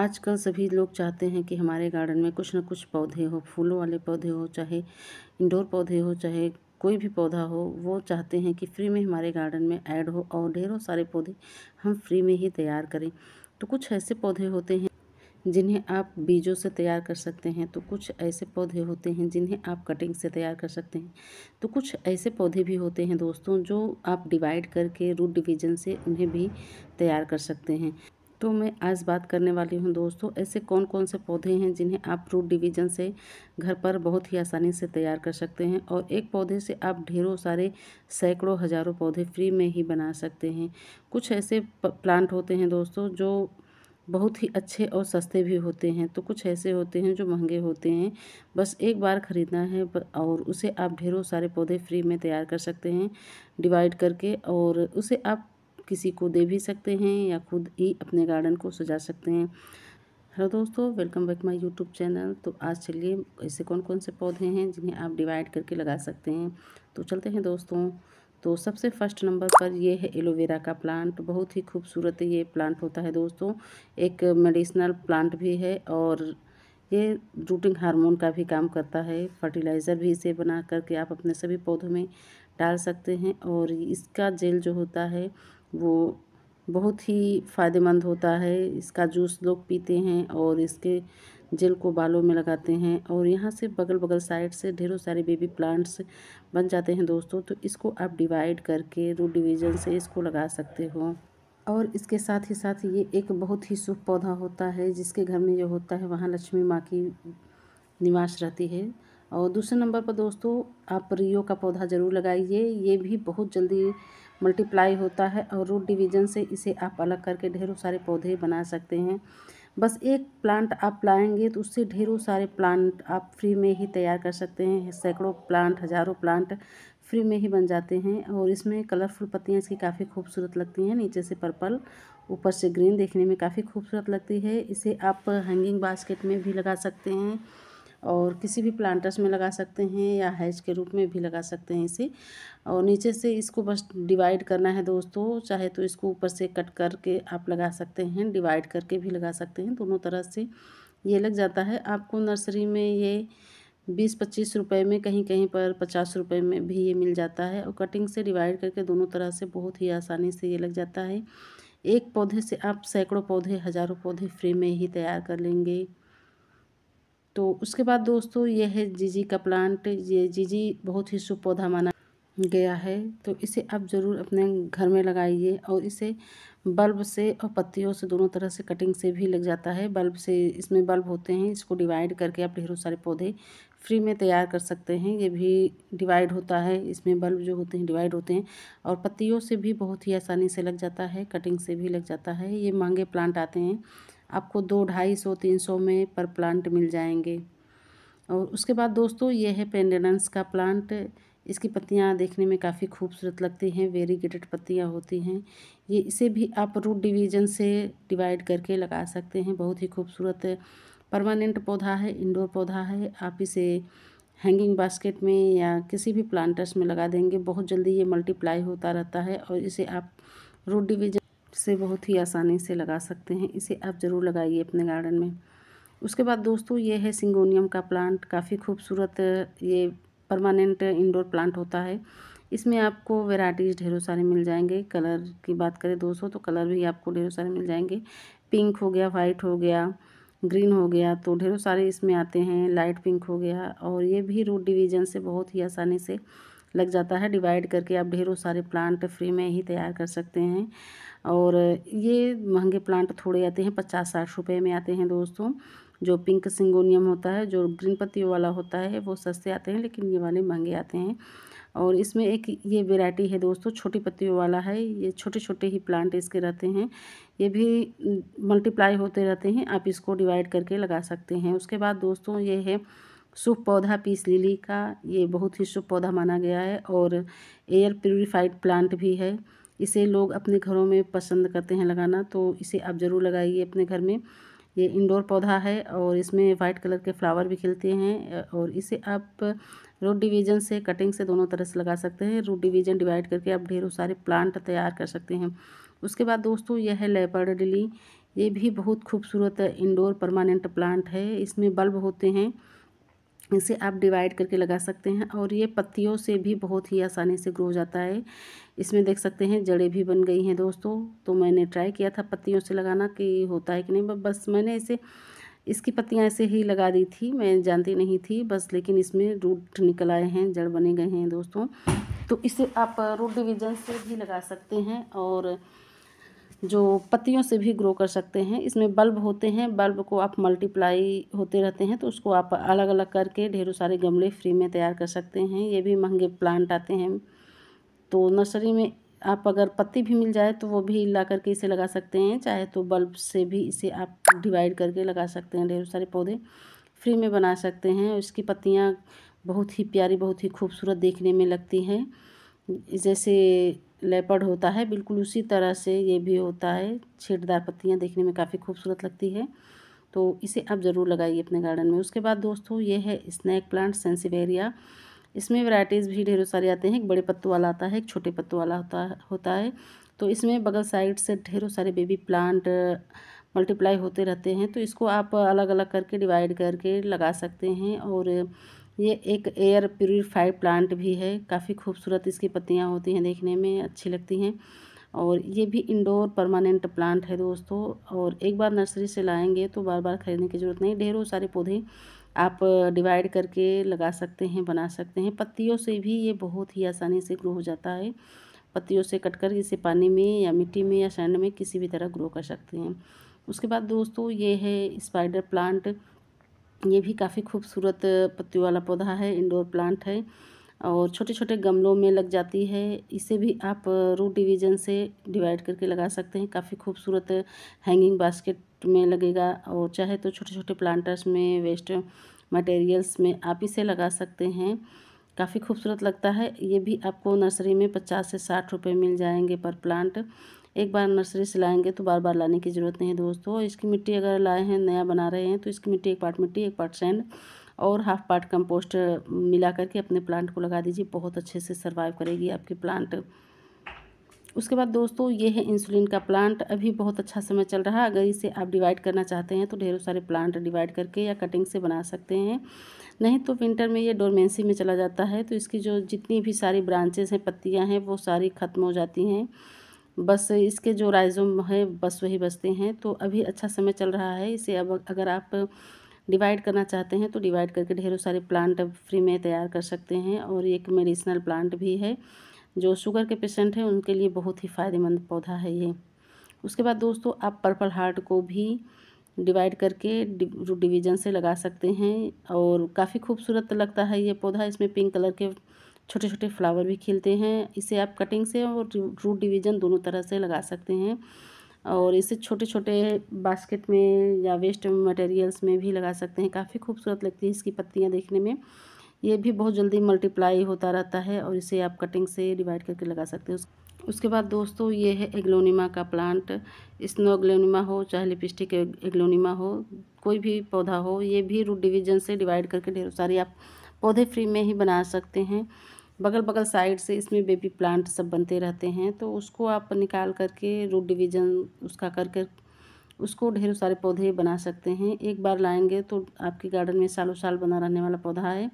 आजकल सभी लोग चाहते हैं कि हमारे गार्डन में कुछ ना कुछ पौधे हो फूलों वाले पौधे हो चाहे इंडोर पौधे हो चाहे कोई भी पौधा हो वो चाहते हैं कि फ्री में हमारे गार्डन में ऐड हो और ढेरों सारे पौधे हम फ्री में ही तैयार करें तो कुछ ऐसे पौधे होते हैं जिन्हें आप बीजों से तैयार कर सकते हैं तो कुछ ऐसे पौधे होते हैं जिन्हें आप कटिंग से तैयार कर सकते हैं तो कुछ ऐसे पौधे भी होते हैं दोस्तों जो आप डिवाइड करके रूट डिवीज़न से उन्हें भी तैयार कर सकते हैं तो मैं आज बात करने वाली हूँ दोस्तों ऐसे कौन कौन से पौधे हैं जिन्हें आप फ्रूट डिवीज़न से घर पर बहुत ही आसानी से तैयार कर सकते हैं और एक पौधे से आप ढेरों सारे सैकड़ों हज़ारों पौधे फ्री में ही बना सकते हैं कुछ ऐसे प्लांट होते हैं दोस्तों जो बहुत ही अच्छे और सस्ते भी होते हैं तो कुछ ऐसे होते हैं जो महंगे होते हैं बस एक बार ख़रीदना है और उसे आप ढेरों सारे पौधे फ्री में तैयार कर सकते हैं डिवाइड करके और उसे आप किसी को दे भी सकते हैं या खुद ही अपने गार्डन को सजा सकते हैं हेलो दोस्तों welcome back my YouTube channel तो आज चलिए ऐसे कौन कौन से पौधे हैं जिन्हें आप डिवाइड करके लगा सकते हैं तो चलते हैं दोस्तों तो सबसे फर्स्ट नंबर पर ये है एलोवेरा का प्लांट बहुत ही खूबसूरत ये प्लांट होता है दोस्तों एक मेडिसिनल प्लांट भी है और ये रूटिंग हार्मोन का भी काम करता है फर्टिलाइज़र भी इसे बना करके आप अपने सभी पौधों में डाल सकते हैं और इसका जेल जो होता है वो बहुत ही फ़ायदेमंद होता है इसका जूस लोग पीते हैं और इसके जेल को बालों में लगाते हैं और यहाँ से बगल बगल साइड से ढेरों सारे बेबी प्लांट्स बन जाते हैं दोस्तों तो इसको आप डिवाइड करके रूट डिवीज़न से इसको लगा सकते हो और इसके साथ ही साथ ये एक बहुत ही शुभ पौधा होता है जिसके घर में जो होता है वहाँ लक्ष्मी माँ की निवास रहती है और दूसरे नंबर पर दोस्तों आप रियो का पौधा ज़रूर लगाइए ये भी बहुत जल्दी मल्टीप्लाई होता है और रूट डिवीज़न से इसे आप अलग करके ढेरों सारे पौधे बना सकते हैं बस एक प्लांट आप लाएंगे तो उससे ढेरों सारे प्लांट आप फ्री में ही तैयार कर सकते हैं सैकड़ों प्लांट हज़ारों प्लांट फ्री में ही बन जाते हैं और इसमें कलरफुल पत्तियाँ इसकी काफ़ी खूबसूरत लगती हैं नीचे से पर्पल ऊपर से ग्रीन देखने में काफ़ी खूबसूरत लगती है इसे आप हैंगिंग बास्केट में भी लगा सकते हैं और किसी भी प्लांटर्स में लगा सकते हैं या हैज के रूप में भी लगा सकते हैं इसे और नीचे से इसको बस डिवाइड करना है दोस्तों चाहे तो इसको ऊपर से कट करके आप लगा सकते हैं डिवाइड करके भी लगा सकते हैं दोनों तरह से ये लग जाता है आपको नर्सरी में ये बीस पच्चीस रुपए में कहीं कहीं पर पचास रुपए में भी ये मिल जाता है और कटिंग से डिवाइड करके दोनों तरह से बहुत ही आसानी से ये लग जाता है एक पौधे से आप सैकड़ों पौधे हज़ारों पौधे फ्री में ही तैयार कर लेंगे तो उसके बाद दोस्तों यह है जीजी का प्लांट ये जीजी बहुत ही शुभ पौधा माना गया है तो इसे आप ज़रूर अपने घर में लगाइए और इसे बल्ब से और पत्तियों से दोनों तरह से कटिंग से भी लग जाता है बल्ब से इसमें बल्ब होते हैं इसको डिवाइड करके आप ढेरों सारे पौधे फ्री में तैयार कर सकते हैं ये भी डिवाइड होता है इसमें बल्ब जो होते हैं डिवाइड होते हैं और पत्तियों से भी बहुत ही आसानी से लग जाता है कटिंग से भी लग जाता है ये महंगे प्लांट आते हैं आपको दो ढाई सौ तीन सौ में पर प्लांट मिल जाएंगे और उसके बाद दोस्तों ये है पेंडेनस का प्लांट इसकी पत्तियाँ देखने में काफ़ी खूबसूरत लगती हैं वेरीगेटेड पत्तियाँ होती हैं ये इसे भी आप रूट डिवीजन से डिवाइड करके लगा सकते हैं बहुत ही खूबसूरत परमानेंट पौधा है इंडोर पौधा है आप इसे हैंगिंग बास्केट में या किसी भी प्लांटर्स में लगा देंगे बहुत जल्दी ये मल्टीप्लाई होता रहता है और इसे आप रूट डिवीजन से बहुत ही आसानी से लगा सकते हैं इसे आप ज़रूर लगाइए अपने गार्डन में उसके बाद दोस्तों ये है सिंगोनियम का प्लांट काफ़ी खूबसूरत ये परमानेंट इंडोर प्लांट होता है इसमें आपको वेराइटीज़ ढेरों सारे मिल जाएंगे कलर की बात करें दोस्तों तो कलर भी आपको ढेरों सारे मिल जाएंगे पिंक हो गया वाइट हो गया ग्रीन हो गया तो ढेरों सारे इसमें आते हैं लाइट पिंक हो गया और ये भी रूट डिवीज़न से बहुत ही आसानी से लग जाता है डिवाइड करके आप ढेरों सारे प्लांट फ्री में ही तैयार कर सकते हैं और ये महंगे प्लांट थोड़े आते हैं पचास साठ रुपये में आते हैं दोस्तों जो पिंक सिंगोनियम होता है जो ग्रीन पत्तियों वाला होता है वो सस्ते आते हैं लेकिन ये वाले महंगे आते हैं और इसमें एक ये वेराइटी है दोस्तों छोटी पत्तियों वाला है ये छोटे छोटे ही प्लांट इसके रहते हैं ये भी मल्टीप्लाई होते रहते हैं आप इसको डिवाइड करके लगा सकते हैं उसके बाद दोस्तों ये है शुभ पौधा पीस लिली का ये बहुत ही शुभ पौधा माना गया है और एयर प्योरीफाइड प्लांट भी है इसे लोग अपने घरों में पसंद करते हैं लगाना तो इसे आप ज़रूर लगाइए अपने घर में ये इंडोर पौधा है और इसमें वाइट कलर के फ्लावर भी खिलते हैं और इसे आप रूट डिवीजन से कटिंग से दोनों तरह से लगा सकते हैं रूट डिवीजन डिवाइड करके आप ढेरों सारे प्लांट तैयार कर सकते हैं उसके बाद दोस्तों यह है लेपर्ड लिली ये भी बहुत खूबसूरत इंडोर परमानेंट प्लांट है इसमें बल्ब होते हैं इसे आप डिवाइड करके लगा सकते हैं और ये पत्तियों से भी बहुत ही आसानी से ग्रो हो जाता है इसमें देख सकते हैं जड़ें भी बन गई हैं दोस्तों तो मैंने ट्राई किया था पत्तियों से लगाना कि होता है कि नहीं बस मैंने इसे इसकी पत्तियाँ ऐसे ही लगा दी थी मैं जानती नहीं थी बस लेकिन इसमें रूट निकल आए हैं जड़ बने गए हैं दोस्तों तो इसे आप रूट डिवीज़न से भी लगा सकते हैं और जो पत्तियों से भी ग्रो कर सकते हैं इसमें बल्ब होते हैं बल्ब को आप मल्टीप्लाई होते रहते हैं तो उसको आप अलग अलग करके ढेरों सारे गमले फ्री में तैयार कर सकते हैं ये भी महंगे प्लांट आते हैं तो नर्सरी में आप अगर पत्ती भी मिल जाए तो वो भी ला करके इसे लगा सकते हैं चाहे तो बल्ब से भी इसे आप डिवाइड करके लगा सकते हैं ढेरों सारे पौधे फ्री में बना सकते हैं इसकी पत्तियाँ बहुत ही प्यारी बहुत ही खूबसूरत देखने में लगती हैं जैसे लेपर्ड होता है बिल्कुल उसी तरह से ये भी होता है छेड़दार पत्तियाँ देखने में काफ़ी खूबसूरत लगती है तो इसे आप ज़रूर लगाइए अपने गार्डन में उसके बाद दोस्तों ये है स्नैक प्लांट सेंसिवेरिया इसमें वैरायटीज़ भी ढेरों सारे आते हैं एक बड़े पत्तों वाला आता है एक छोटे पत्तों वाला होता होता है तो इसमें बगल साइड से ढेरों सारे बेबी प्लांट मल्टीप्लाई होते रहते हैं तो इसको आप अलग अलग करके डिवाइड करके लगा सकते हैं और ये एक एयर प्योरीफाइड प्लांट भी है काफ़ी खूबसूरत इसकी पत्तियाँ होती हैं देखने में अच्छी लगती हैं और ये भी इंडोर परमानेंट प्लांट है दोस्तों और एक बार नर्सरी से लाएंगे तो बार बार ख़रीदने की ज़रूरत नहीं ढेरों सारे पौधे आप डिवाइड करके लगा सकते हैं बना सकते हैं पत्तियों से भी ये बहुत ही आसानी से ग्रो हो जाता है पत्तियों से कट कर इसे पानी में या मिट्टी में या सैंड में किसी भी तरह ग्रो कर सकते हैं उसके बाद दोस्तों ये है स्पाइडर प्लांट ये भी काफ़ी खूबसूरत पत्ती वाला पौधा है इंडोर प्लांट है और छोटे छोटे गमलों में लग जाती है इसे भी आप रूट डिवीज़न से डिवाइड करके लगा सकते हैं काफ़ी खूबसूरत हैंगिंग बास्केट में लगेगा और चाहे तो छोटे छोटे प्लांटर्स में वेस्ट मटेरियल्स में आप इसे लगा सकते हैं काफ़ी खूबसूरत लगता है ये भी आपको नर्सरी में पचास से साठ रुपये मिल जाएंगे पर प्लांट एक बार नर्सरी से लाएंगे तो बार बार लाने की ज़रूरत नहीं है दोस्तों इसकी मिट्टी अगर लाए हैं नया बना रहे हैं तो इसकी मिट्टी एक पार्ट मिट्टी एक पार्ट सैंड और हाफ पार्ट कंपोस्ट मिला करके अपने प्लांट को लगा दीजिए बहुत अच्छे से सर्वाइव करेगी आपकी प्लांट उसके बाद दोस्तों ये है इंसुलिन का प्लांट अभी बहुत अच्छा समय चल रहा है अगर इसे आप डिवाइड करना चाहते हैं तो ढेरों सारे प्लांट डिवाइड करके या कटिंग से बना सकते हैं नहीं तो विंटर में ये डोरमेंसी में चला जाता है तो इसकी जो जितनी भी सारी ब्रांचेस हैं पत्तियां हैं वो सारी ख़त्म हो जाती हैं बस इसके जो राइज़ोम है बस वही बचते हैं तो अभी अच्छा समय चल रहा है इसे अब अगर आप डिवाइड करना चाहते हैं तो डिवाइड करके ढेरों सारे प्लांट फ्री में तैयार कर सकते हैं और एक मेडिसिनल प्लांट भी है जो शुगर के पेशेंट हैं उनके लिए बहुत ही फ़ायदेमंद पौधा है ये उसके बाद दोस्तों आप पर्पल हार्ट को भी डिवाइड करके रूट डिवीज़न से लगा सकते हैं और काफ़ी खूबसूरत लगता है ये पौधा इसमें पिंक कलर के छोटे छोटे फ्लावर भी खिलते हैं इसे आप कटिंग से और रूट डिवीज़न दोनों तरह से लगा सकते हैं और इसे छोटे छोटे बास्केट में या वेस्ट मटेरियल्स में भी लगा सकते हैं काफ़ी खूबसूरत लगती है इसकी पत्तियाँ देखने में ये भी बहुत जल्दी मल्टीप्लाई होता रहता है और इसे आप कटिंग से डिवाइड करके लगा सकते हैं उसके बाद दोस्तों ये है एग्लोनिमा का प्लांट स्नो एग्लोनिमा हो चाहे लिपस्टिक एग्लोनिमा हो कोई भी पौधा हो ये भी रूट डिवीजन से डिवाइड करके ढेर सारी आप पौधे फ्री में ही बना सकते हैं बगल बगल साइड से इसमें बेबी प्लांट सब बनते रहते हैं तो उसको आप निकाल करके रूट डिवीज़न उसका कर कर उसको ढेरों सारे पौधे बना सकते हैं एक बार लाएंगे तो आपके गार्डन में सालों साल बना रहने वाला पौधा है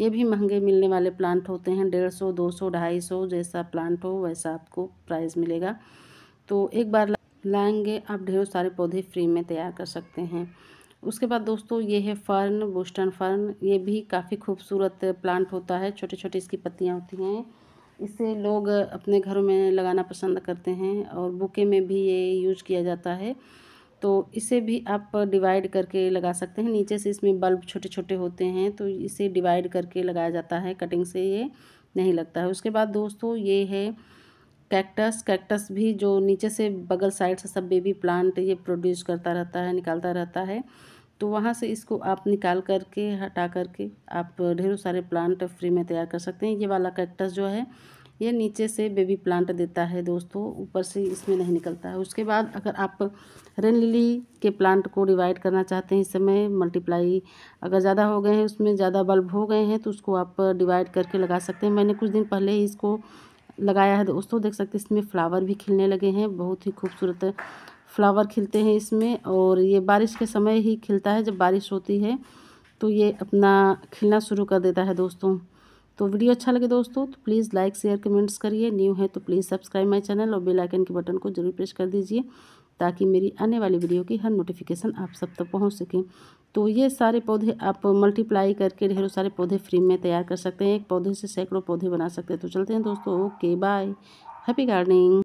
ये भी महंगे मिलने वाले प्लांट होते हैं डेढ़ सौ दो सौ ढाई सौ जैसा प्लांट हो वैसा आपको प्राइस मिलेगा तो एक बार लाएंगे आप ढेरों सारे पौधे फ्री में तैयार कर सकते हैं उसके बाद दोस्तों ये है फर्न बोस्टन फर्न ये भी काफ़ी खूबसूरत प्लांट होता है छोटे छोटे इसकी पत्तियाँ होती हैं इसे लोग अपने घरों में लगाना पसंद करते हैं और बुके में भी ये यूज किया जाता है तो इसे भी आप डिवाइड करके लगा सकते हैं नीचे से इसमें बल्ब छोटे छोटे होते हैं तो इसे डिवाइड करके लगाया जाता है कटिंग से ये नहीं लगता है उसके बाद दोस्तों ये है कैक्टस कैक्टस भी जो नीचे से बगल साइड से सब बेबी प्लांट ये प्रोड्यूस करता रहता है निकालता रहता है तो वहाँ से इसको आप निकाल करके हटा करके आप ढेरों सारे प्लांट फ्री में तैयार कर सकते हैं ये वाला कैक्टस जो है ये नीचे से बेबी प्लांट देता है दोस्तों ऊपर से इसमें नहीं निकलता है उसके बाद अगर आप रेन लिली के प्लांट को डिवाइड करना चाहते हैं इस समय मल्टीप्लाई अगर ज़्यादा हो गए हैं उसमें ज़्यादा बल्ब हो गए हैं तो उसको आप डिवाइड करके लगा सकते हैं मैंने कुछ दिन पहले ही इसको लगाया है दोस्तों देख सकते हैं इसमें फ्लावर भी खिलने लगे हैं बहुत ही खूबसूरत फ्लावर खिलते हैं इसमें और ये बारिश के समय ही खिलता है जब बारिश होती है तो ये अपना खिलना शुरू कर देता है दोस्तों तो वीडियो अच्छा लगे दोस्तों तो प्लीज़ लाइक शेयर कमेंट्स करिए न्यू है तो प्लीज़ सब्सक्राइब माय चैनल और बेल आइकन के बटन को जरूर प्रेस कर दीजिए ताकि मेरी आने वाली वीडियो की हर नोटिफिकेशन आप सब तक तो पहुंच सके तो ये सारे पौधे आप मल्टीप्लाई करके ढेरों सारे पौधे फ्री में तैयार कर सकते हैं एक पौधे से सैकड़ों पौधे बना सकते हैं तो चलते हैं दोस्तों ओके बाय हैप्पी गार्डनिंग